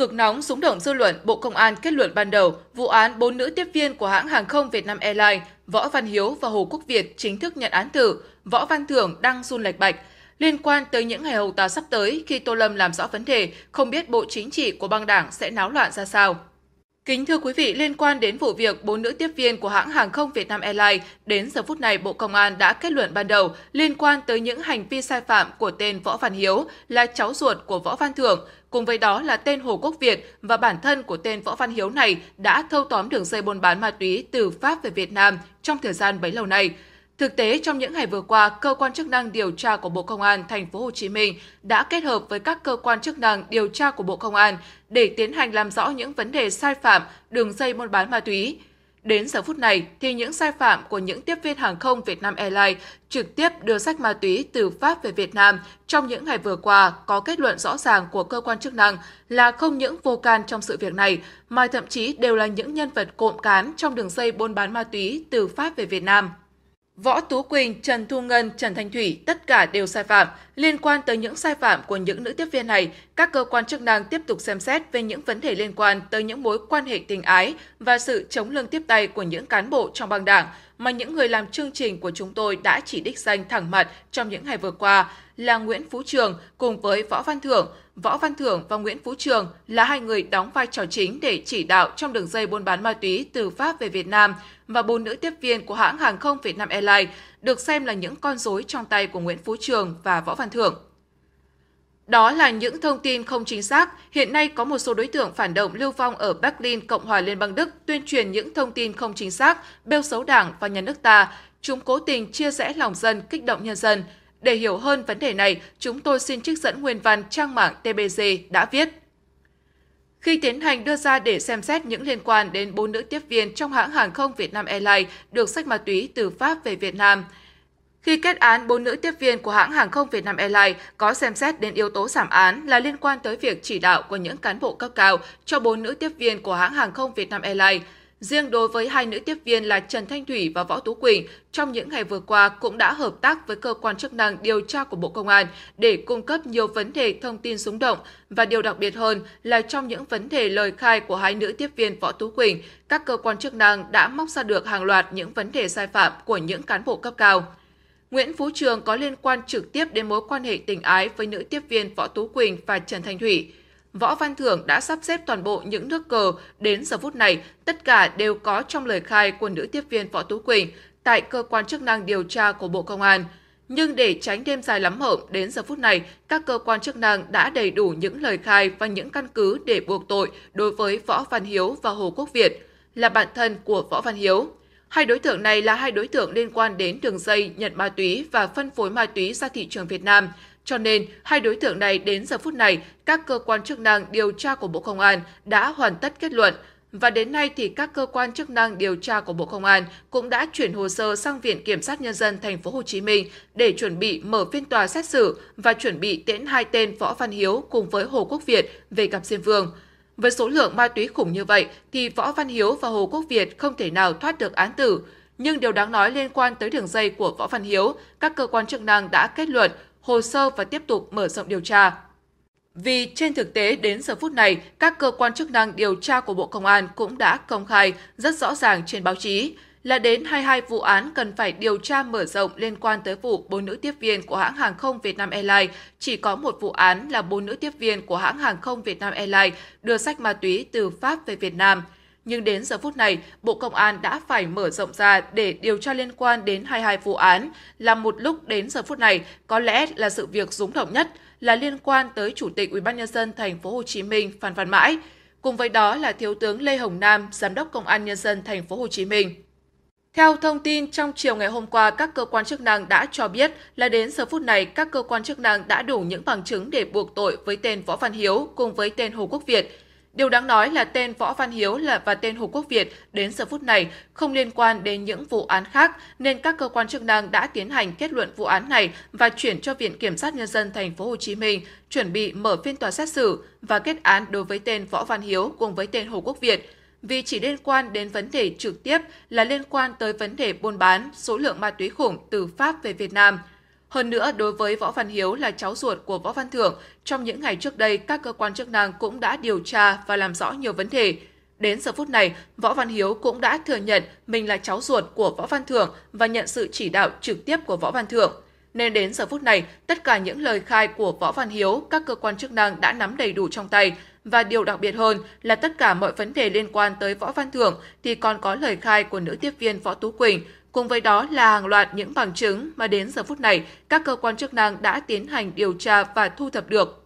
cực nóng súng động dư luận, Bộ Công an kết luận ban đầu vụ án bốn nữ tiếp viên của hãng hàng không Việt Nam Airlines Võ Văn Hiếu và Hồ Quốc Việt chính thức nhận án tử, Võ Văn Thưởng đang run lạch bạch. Liên quan tới những ngày hầu tà sắp tới khi Tô Lâm làm rõ vấn đề, không biết Bộ Chính trị của băng đảng sẽ náo loạn ra sao. Kính thưa quý vị, liên quan đến vụ việc bốn nữ tiếp viên của hãng hàng không Việt Nam Airlines, đến giờ phút này Bộ Công an đã kết luận ban đầu liên quan tới những hành vi sai phạm của tên Võ Văn Hiếu là cháu ruột của Võ Văn Thưởng, cùng với đó là tên Hồ Quốc Việt và bản thân của tên Võ Văn Hiếu này đã thâu tóm đường dây buôn bán ma túy từ Pháp về Việt Nam trong thời gian bấy lâu nay. Thực tế trong những ngày vừa qua, cơ quan chức năng điều tra của Bộ Công an thành phố Hồ Chí Minh đã kết hợp với các cơ quan chức năng điều tra của Bộ Công an để tiến hành làm rõ những vấn đề sai phạm đường dây buôn bán ma túy. Đến giờ phút này thì những sai phạm của những tiếp viên hàng không việt nam Airlines trực tiếp đưa sách ma túy từ Pháp về Việt Nam trong những ngày vừa qua có kết luận rõ ràng của cơ quan chức năng là không những vô can trong sự việc này mà thậm chí đều là những nhân vật cộm cán trong đường dây buôn bán ma túy từ Pháp về Việt Nam. Võ Tú Quỳnh, Trần Thu Ngân, Trần Thanh Thủy tất cả đều sai phạm. Liên quan tới những sai phạm của những nữ tiếp viên này, các cơ quan chức năng tiếp tục xem xét về những vấn đề liên quan tới những mối quan hệ tình ái và sự chống lưng tiếp tay của những cán bộ trong băng đảng, mà những người làm chương trình của chúng tôi đã chỉ đích danh thẳng mặt trong những ngày vừa qua là Nguyễn Phú Trường cùng với Võ Văn Thưởng. Võ Văn Thưởng và Nguyễn Phú Trường là hai người đóng vai trò chính để chỉ đạo trong đường dây buôn bán ma túy từ Pháp về Việt Nam và bốn nữ tiếp viên của hãng hàng không Việt Nam Airlines được xem là những con rối trong tay của Nguyễn Phú Trường và Võ Văn Thưởng. Đó là những thông tin không chính xác. Hiện nay có một số đối tượng phản động lưu vong ở Berlin, Cộng hòa Liên bang Đức tuyên truyền những thông tin không chính xác, bêu xấu đảng và nhà nước ta. Chúng cố tình chia rẽ lòng dân, kích động nhân dân. Để hiểu hơn vấn đề này, chúng tôi xin trích dẫn nguyên văn trang mạng TBG đã viết. Khi tiến hành đưa ra để xem xét những liên quan đến bốn nữ tiếp viên trong hãng hàng không Việt Nam Airlines được sách ma túy từ Pháp về Việt Nam, khi kết án, bốn nữ tiếp viên của hãng hàng không Việt Nam Airlines có xem xét đến yếu tố giảm án là liên quan tới việc chỉ đạo của những cán bộ cấp cao cho bốn nữ tiếp viên của hãng hàng không Việt Nam Airlines. Riêng đối với hai nữ tiếp viên là Trần Thanh Thủy và Võ Tú Quỳnh, trong những ngày vừa qua cũng đã hợp tác với cơ quan chức năng điều tra của Bộ Công an để cung cấp nhiều vấn đề thông tin súng động và điều đặc biệt hơn là trong những vấn đề lời khai của hai nữ tiếp viên Võ Tú Quỳnh, các cơ quan chức năng đã móc ra được hàng loạt những vấn đề sai phạm của những cán bộ cấp cao. Nguyễn Phú Trường có liên quan trực tiếp đến mối quan hệ tình ái với nữ tiếp viên Võ Tú Quỳnh và Trần Thanh Thủy. Võ Văn Thưởng đã sắp xếp toàn bộ những nước cờ đến giờ phút này, tất cả đều có trong lời khai của nữ tiếp viên Võ Tú Quỳnh tại cơ quan chức năng điều tra của Bộ Công an. Nhưng để tránh đêm dài lắm hộng, đến giờ phút này, các cơ quan chức năng đã đầy đủ những lời khai và những căn cứ để buộc tội đối với Võ Văn Hiếu và Hồ Quốc Việt, là bạn thân của Võ Văn Hiếu. Hai đối tượng này là hai đối tượng liên quan đến đường dây nhận ma túy và phân phối ma túy ra thị trường Việt Nam. Cho nên, hai đối tượng này đến giờ phút này, các cơ quan chức năng điều tra của Bộ Công an đã hoàn tất kết luận. Và đến nay thì các cơ quan chức năng điều tra của Bộ Công an cũng đã chuyển hồ sơ sang Viện Kiểm sát Nhân dân Thành phố Hồ Chí Minh để chuẩn bị mở phiên tòa xét xử và chuẩn bị tiễn hai tên Võ Văn Hiếu cùng với Hồ Quốc Việt về gặp Diêm Vương. Với số lượng ma túy khủng như vậy thì Võ Văn Hiếu và Hồ Quốc Việt không thể nào thoát được án tử. Nhưng điều đáng nói liên quan tới đường dây của Võ Văn Hiếu, các cơ quan chức năng đã kết luận hồ sơ và tiếp tục mở rộng điều tra. Vì trên thực tế đến giờ phút này, các cơ quan chức năng điều tra của Bộ Công an cũng đã công khai rất rõ ràng trên báo chí là đến 22 vụ án cần phải điều tra mở rộng liên quan tới vụ bốn nữ tiếp viên của hãng hàng không Việt Nam Airlines. Chỉ có một vụ án là bốn nữ tiếp viên của hãng hàng không Việt Nam Airlines đưa sách ma túy từ Pháp về Việt Nam. Nhưng đến giờ phút này, Bộ Công an đã phải mở rộng ra để điều tra liên quan đến 22 vụ án, là một lúc đến giờ phút này có lẽ là sự việc rúng động nhất là liên quan tới Chủ tịch UBND thành phố Hồ Chí Minh Phan Văn Mãi. Cùng với đó là Thiếu tướng Lê Hồng Nam, Giám đốc Công an Nhân dân thành phố Hồ Chí Minh. Theo thông tin trong chiều ngày hôm qua, các cơ quan chức năng đã cho biết là đến giờ phút này, các cơ quan chức năng đã đủ những bằng chứng để buộc tội với tên Võ Văn Hiếu cùng với tên Hồ Quốc Việt. Điều đáng nói là tên Võ Văn Hiếu là và tên Hồ Quốc Việt đến giờ phút này không liên quan đến những vụ án khác nên các cơ quan chức năng đã tiến hành kết luận vụ án này và chuyển cho Viện Kiểm sát nhân dân thành phố Hồ Chí Minh chuẩn bị mở phiên tòa xét xử và kết án đối với tên Võ Văn Hiếu cùng với tên Hồ Quốc Việt vì chỉ liên quan đến vấn đề trực tiếp là liên quan tới vấn đề buôn bán số lượng ma túy khủng từ Pháp về Việt Nam. Hơn nữa, đối với Võ Văn Hiếu là cháu ruột của Võ Văn Thưởng, trong những ngày trước đây, các cơ quan chức năng cũng đã điều tra và làm rõ nhiều vấn đề. Đến giờ phút này, Võ Văn Hiếu cũng đã thừa nhận mình là cháu ruột của Võ Văn Thưởng và nhận sự chỉ đạo trực tiếp của Võ Văn Thưởng. Nên đến giờ phút này, tất cả những lời khai của Võ Văn Hiếu, các cơ quan chức năng đã nắm đầy đủ trong tay, và điều đặc biệt hơn là tất cả mọi vấn đề liên quan tới Võ Văn Thưởng thì còn có lời khai của nữ tiếp viên Võ Tú Quỳnh, cùng với đó là hàng loạt những bằng chứng mà đến giờ phút này các cơ quan chức năng đã tiến hành điều tra và thu thập được.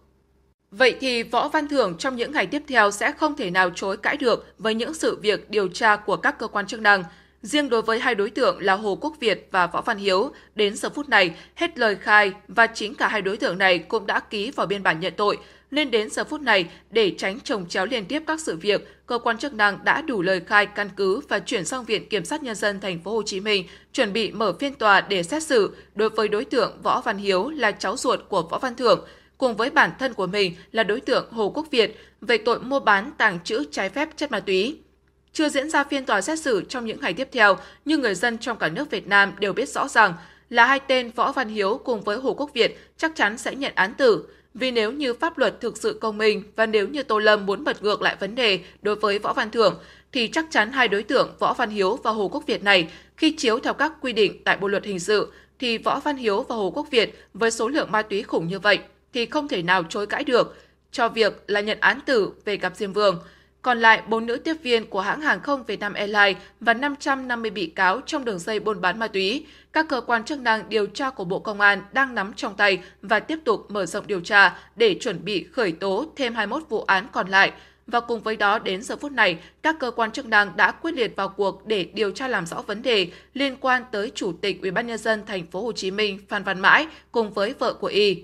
Vậy thì Võ Văn Thưởng trong những ngày tiếp theo sẽ không thể nào chối cãi được với những sự việc điều tra của các cơ quan chức năng. Riêng đối với hai đối tượng là Hồ Quốc Việt và Võ Văn Hiếu, đến giờ phút này hết lời khai và chính cả hai đối tượng này cũng đã ký vào biên bản nhận tội. Nên đến giờ phút này, để tránh trồng chéo liên tiếp các sự việc, cơ quan chức năng đã đủ lời khai căn cứ và chuyển sang Viện Kiểm sát Nhân dân Thành phố Hồ Chí Minh chuẩn bị mở phiên tòa để xét xử đối với đối tượng Võ Văn Hiếu là cháu ruột của Võ Văn Thưởng cùng với bản thân của mình là đối tượng Hồ Quốc Việt về tội mua bán tàng trữ trái phép chất ma túy chưa diễn ra phiên tòa xét xử trong những ngày tiếp theo, nhưng người dân trong cả nước Việt Nam đều biết rõ rằng là hai tên Võ Văn Hiếu cùng với Hồ Quốc Việt chắc chắn sẽ nhận án tử. Vì nếu như pháp luật thực sự công minh và nếu như Tô Lâm muốn bật ngược lại vấn đề đối với Võ Văn Thưởng, thì chắc chắn hai đối tượng Võ Văn Hiếu và Hồ Quốc Việt này khi chiếu theo các quy định tại Bộ luật hình sự thì Võ Văn Hiếu và Hồ Quốc Việt với số lượng ma túy khủng như vậy thì không thể nào chối cãi được cho việc là nhận án tử về gặp Diêm Vương còn lại 4 nữ tiếp viên của hãng hàng không Việt Nam Airlines và 550 bị cáo trong đường dây buôn bán ma túy. Các cơ quan chức năng điều tra của Bộ Công an đang nắm trong tay và tiếp tục mở rộng điều tra để chuẩn bị khởi tố thêm 21 vụ án còn lại. Và cùng với đó, đến giờ phút này, các cơ quan chức năng đã quyết liệt vào cuộc để điều tra làm rõ vấn đề liên quan tới Chủ tịch UBND thành phố Hồ Chí Minh Phan Văn Mãi cùng với vợ của y.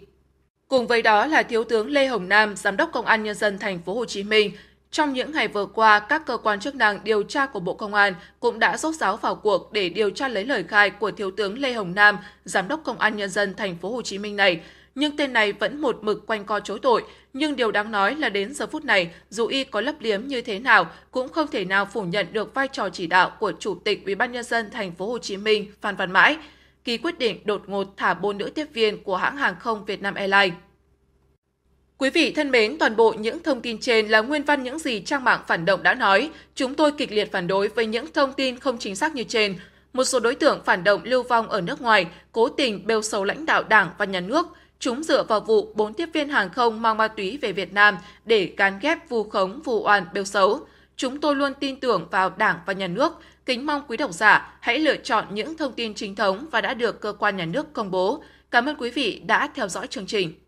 Cùng với đó là Thiếu tướng Lê Hồng Nam, Giám đốc Công an Nhân dân thành phố Hồ Chí Minh, trong những ngày vừa qua, các cơ quan chức năng điều tra của Bộ Công an cũng đã rốt ráo vào cuộc để điều tra lấy lời khai của Thiếu tướng Lê Hồng Nam, Giám đốc Công an Nhân dân thành phố Hồ Chí Minh này. Nhưng tên này vẫn một mực quanh co chối tội, nhưng điều đáng nói là đến giờ phút này, dù y có lấp liếm như thế nào cũng không thể nào phủ nhận được vai trò chỉ đạo của Chủ tịch UBND thành phố Hồ Chí Minh Phan Văn Mãi ký quyết định đột ngột thả bốn nữ tiếp viên của hãng hàng không việt nam Airlines. Quý vị thân mến, toàn bộ những thông tin trên là nguyên văn những gì trang mạng phản động đã nói. Chúng tôi kịch liệt phản đối với những thông tin không chính xác như trên. Một số đối tượng phản động lưu vong ở nước ngoài cố tình bêu xấu lãnh đạo đảng và nhà nước. Chúng dựa vào vụ bốn tiếp viên hàng không mang ma túy về Việt Nam để gán ghép vu khống, vu oan, bêu xấu. Chúng tôi luôn tin tưởng vào đảng và nhà nước. Kính mong quý độc giả hãy lựa chọn những thông tin chính thống và đã được cơ quan nhà nước công bố. Cảm ơn quý vị đã theo dõi chương trình.